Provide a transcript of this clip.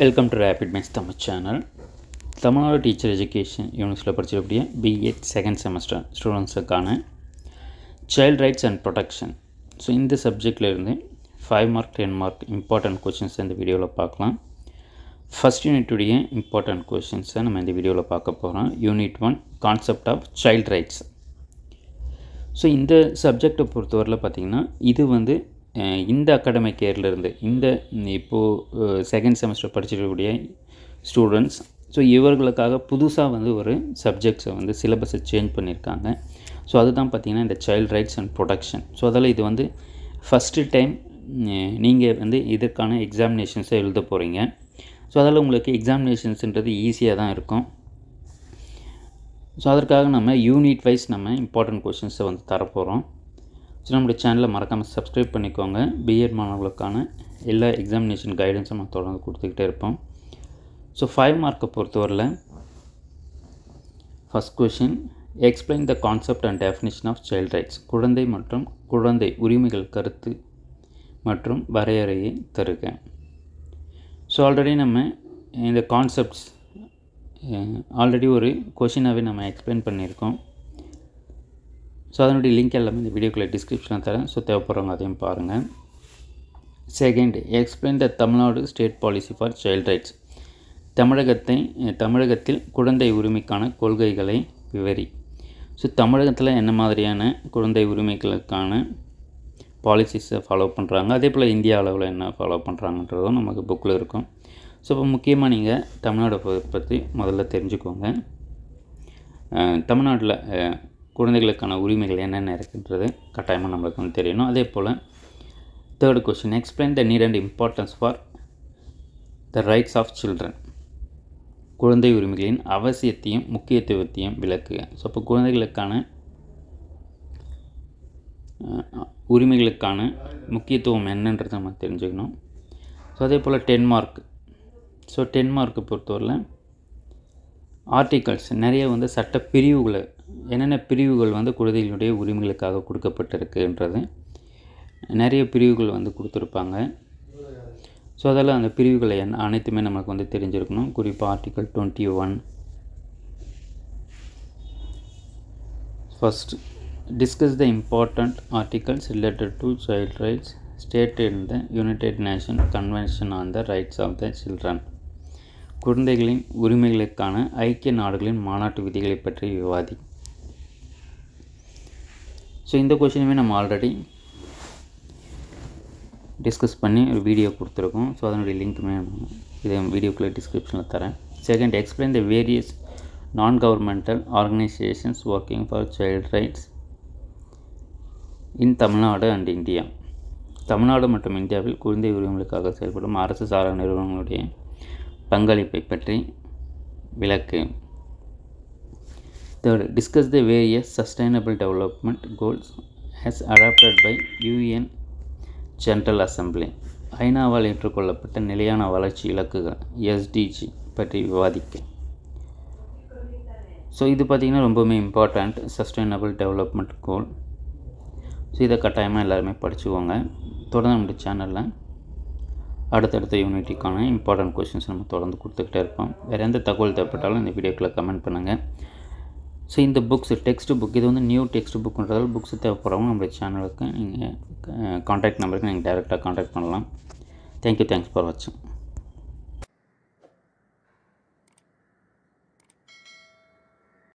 welcome to Rapid Maths Tamil channel Tamil Nadu teacher education யூனிவர்சிட்டியில் படிச்சிருக்கக்கூடிய B Ed second semester ஸ்டூடெண்ட்ஸுக்கான child rights and protection so இந்த சப்ஜெக்டில் இருந்து five mark ten mark important questions இந்த வீடியோவில் பார்க்கலாம் ஃபஸ்ட் யூனிட்டுடைய இம்பார்ட்டண்ட் கொஷின்ஸை நம்ம இந்த வீடியோவில் பார்க்க போகிறோம் unit one concept of child rights so இந்த சப்ஜெக்டை பொறுத்தவரையில் பார்த்திங்கன்னா இது வந்து இந்த அகாடமிக் இருந்து இந்த இப்போது செகண்ட் செமஸ்டர் படிச்சிருக்கக்கூடிய ஸ்டூடெண்ட்ஸ் ஸோ இவர்களுக்காக புதுசாக வந்து ஒரு சப்ஜெக்ட்ஸை வந்து சிலபஸை சேஞ்ச் பண்ணியிருக்காங்க ஸோ அதுதான் பார்த்திங்கன்னா இந்த child rights and protection so அதில் இது வந்து ஃபஸ்ட்டு டைம் நீங்கள் வந்து இதற்கான எக்ஸாமினேஷன்ஸை எழுத போகிறீங்க ஸோ அதில் உங்களுக்கு எக்ஸாமினேஷன்ஸுன்றது ஈஸியாக தான் இருக்கும் ஸோ அதற்காக நம்ம யூனிட் வைஸ் நம்ம இம்பார்ட்டண்ட் கொஷின்ஸை வந்து தரப்போகிறோம் ஸோ நம்மளுடைய சேனலை மறக்காமல் சப்ஸ்கிரைப் பண்ணிக்கோங்க பிஎட் மாணவர்களுக்கான எல்லா எக்ஸாமினேஷன் கைடன்ஸும் நம்ம தொடர்ந்து கொடுத்துக்கிட்டே இருப்போம் ஸோ ஃபைவ் மார்க்கை பொறுத்தவரையில் first question explain the concept and definition of child rights குழந்தை மற்றும் குழந்தை உரிமைகள் கருத்து மற்றும் வரையறையை தருக ஸோ ஆல்ரெடி நம்ம இந்த கான்செப்ட்ஸ் ஆல்ரெடி ஒரு கொஷினாகவே நம்ம எக்ஸ்பிளைன் பண்ணியிருக்கோம் ஸோ அதனுடைய லிங்க் எல்லாமே இந்த வீடியோக்குள்ளே டிஸ்கிரிப்ஷனில் தரேன் ஸோ தேவைப்படுறவங்க அதையும் பாருங்கள் second explain the Tamil Nadu state policy for child rights தமிழகத்தை தமிழகத்தில் குழந்தை உரிமைக்கான கொள்கைகளை விவரி ஸோ தமிழகத்தில் என்ன மாதிரியான குழந்தை உரிமைகளுக்கான பாலிசிஸை ஃபாலோ பண்ணுறாங்க அதே போல் இந்தியா அளவில் என்ன ஃபாலோ பண்ணுறாங்கன்றதும் நமக்கு புக்கில் இருக்கும் ஸோ இப்போ முக்கியமாக நீங்கள் தமிழ்நாடு பற்றி முதல்ல தெரிஞ்சுக்கோங்க தமிழ்நாட்டில் குழந்தைகளுக்கான உரிமைகள் என்னென்ன இருக்குன்றது கட்டாயமாக நம்மளுக்கு வந்து தெரியணும் அதே போல் third question explain the need and importance for the rights of children குழந்தை உரிமைகளின் அவசியத்தையும் முக்கியத்துவத்தையும் விளக்குக ஸோ இப்போ குழந்தைகளுக்கான உரிமைகளுக்கான முக்கியத்துவம் என்னன்றது நம்ம தெரிஞ்சுக்கணும் ஸோ அதே போல் டென்மார்க் ஸோ டென் மார்க்கு பொறுத்தவரையில் ஆர்டிகல்ஸ் நிறைய வந்து சட்ட பிரிவுகளை என்னென்ன பிரிவுகள் வந்து குழந்தைகளுடைய உரிமைகளுக்காக கொடுக்கப்பட்டிருக்குன்றது நிறைய பிரிவுகள் வந்து கொடுத்துருப்பாங்க ஸோ அதெல்லாம் அந்த பிரிவுகளை என்ன அனைத்துமே நமக்கு வந்து தெரிஞ்சிருக்கணும் குறிப்பாக article twenty one first discuss the important articles related to child rights state in the United Nation convention on the rights of the children குழந்தைகளின் உரிமைகளுக்கான ஐக்கிய நாடுகளின் மாநாட்டு விதிகளை பற்றி விவாதி ஸோ இந்த கொஷினுமே நம்ம ஆல்ரெடி டிஸ்கஸ் பண்ணி ஒரு வீடியோ கொடுத்துருக்கோம் ஸோ அதனுடைய லிங்க்குமே இதை வீடியோக்குள்ளே டிஸ்கிரிப்ஷனில் தரேன் second explain the various non governmental organisations working for child rights in Tamil Nadu and India Tamil Nadu மற்றும் இந்தியாவில் குழந்தை உரிமைகளுக்காக செயல்படும் அரசு சாரா நிறுவனங்களுடைய பங்களிப்பை பற்றி விளக்கு third discuss the various sustainable development goals has adopted by UN general assembly ஐநாவால் ஏற்றுக்கொள்ளப்பட்ட நிலையான வளர்ச்சி இலக்குகள் எஸ்டிஜி பற்றி விவாதிக்க ஸோ இது பார்த்திங்கன்னா ரொம்பவுமே important sustainable development goal so இதை கட்டாயமாக எல்லாருமே படிச்சுக்கோங்க தொடர்ந்து நம்முடைய சேனலில் அடுத்தடுத்த யூனிட்டிக்கான இம்பார்ட்டன்ட் கொஷின்ஸ் நம்ம தொடர்ந்து கொடுத்துக்கிட்டே இருப்போம் வேறு எந்த தகவல் தேவைப்பட்டாலும் இந்த வீடியோக்குள்ளே கமெண்ட் பண்ணுங்கள் ஸோ இந்த புக்ஸ் டெக்ஸ்ட் புக் இது வந்து நியூ டெக்ஸ்ட் புக்குன்றதால் புக்ஸ் தேவைப்படவும் நம்ம சேனலுக்கு நீங்கள் காண்டாக்ட் நம்பருக்கு நீங்கள் டேரெக்டாக காண்டாக்ட் பண்ணலாம் தேங்க்யூ தேங்க்ஸ் ஃபார் வாட்சிங்